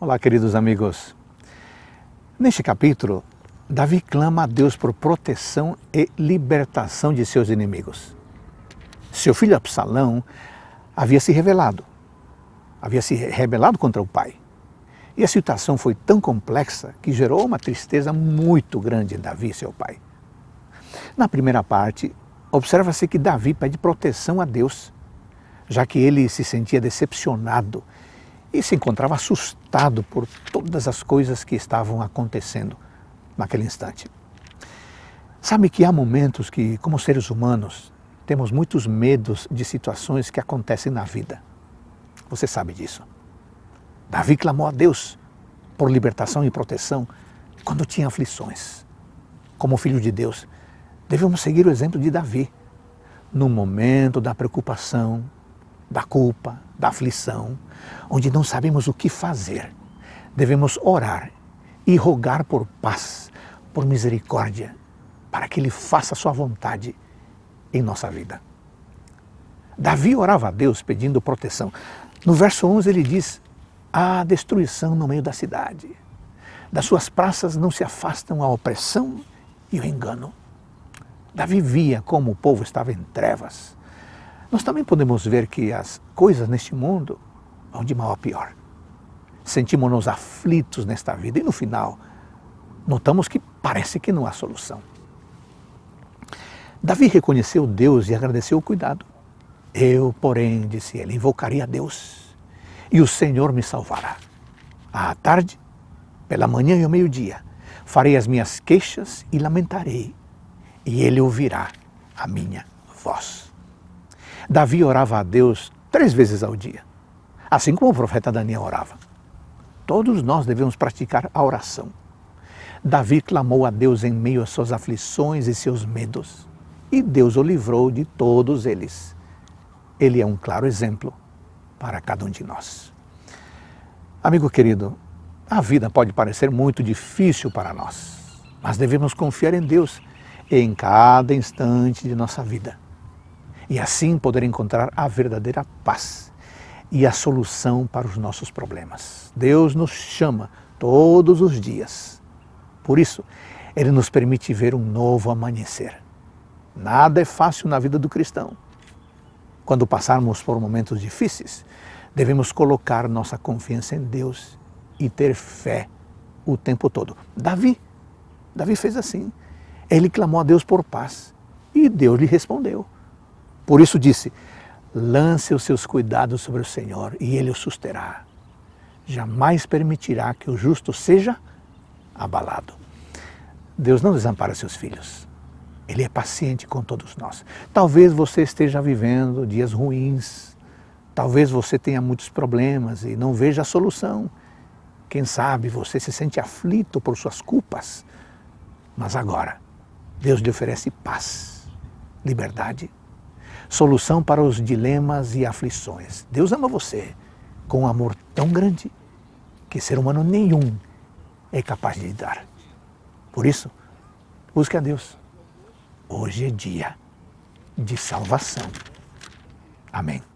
Olá, queridos amigos. Neste capítulo, Davi clama a Deus por proteção e libertação de seus inimigos. Seu filho Absalão havia se revelado, havia se rebelado contra o pai. E a situação foi tão complexa que gerou uma tristeza muito grande em Davi, seu pai. Na primeira parte, observa-se que Davi pede proteção a Deus, já que ele se sentia decepcionado e se encontrava assustado por todas as coisas que estavam acontecendo naquele instante. Sabe que há momentos que, como seres humanos, temos muitos medos de situações que acontecem na vida. Você sabe disso. Davi clamou a Deus por libertação e proteção quando tinha aflições. Como filho de Deus, devemos seguir o exemplo de Davi. No momento da preocupação, da culpa, da aflição, onde não sabemos o que fazer. Devemos orar e rogar por paz, por misericórdia, para que Ele faça Sua vontade em nossa vida. Davi orava a Deus pedindo proteção. No verso 11 ele diz: Há destruição no meio da cidade. Das suas praças não se afastam a opressão e o engano. Davi via como o povo estava em trevas nós também podemos ver que as coisas neste mundo vão de mal a pior. Sentimos-nos aflitos nesta vida e no final notamos que parece que não há solução. Davi reconheceu Deus e agradeceu o cuidado. Eu, porém, disse ele, invocarei a Deus e o Senhor me salvará. À tarde, pela manhã e ao meio-dia, farei as minhas queixas e lamentarei, e ele ouvirá a minha voz. Davi orava a Deus três vezes ao dia, assim como o profeta Daniel orava. Todos nós devemos praticar a oração. Davi clamou a Deus em meio às suas aflições e seus medos, e Deus o livrou de todos eles. Ele é um claro exemplo para cada um de nós. Amigo querido, a vida pode parecer muito difícil para nós, mas devemos confiar em Deus em cada instante de nossa vida e assim poder encontrar a verdadeira paz e a solução para os nossos problemas. Deus nos chama todos os dias. Por isso, Ele nos permite ver um novo amanhecer. Nada é fácil na vida do cristão. Quando passarmos por momentos difíceis, devemos colocar nossa confiança em Deus e ter fé o tempo todo. Davi, Davi fez assim. Ele clamou a Deus por paz e Deus lhe respondeu. Por isso disse: lance os seus cuidados sobre o Senhor e ele o susterá. Jamais permitirá que o justo seja abalado. Deus não desampara seus filhos. Ele é paciente com todos nós. Talvez você esteja vivendo dias ruins. Talvez você tenha muitos problemas e não veja a solução. Quem sabe você se sente aflito por suas culpas. Mas agora, Deus lhe oferece paz, liberdade solução para os dilemas e aflições. Deus ama você com um amor tão grande que ser humano nenhum é capaz de lhe dar. Por isso, busque a Deus. Hoje é dia de salvação. Amém.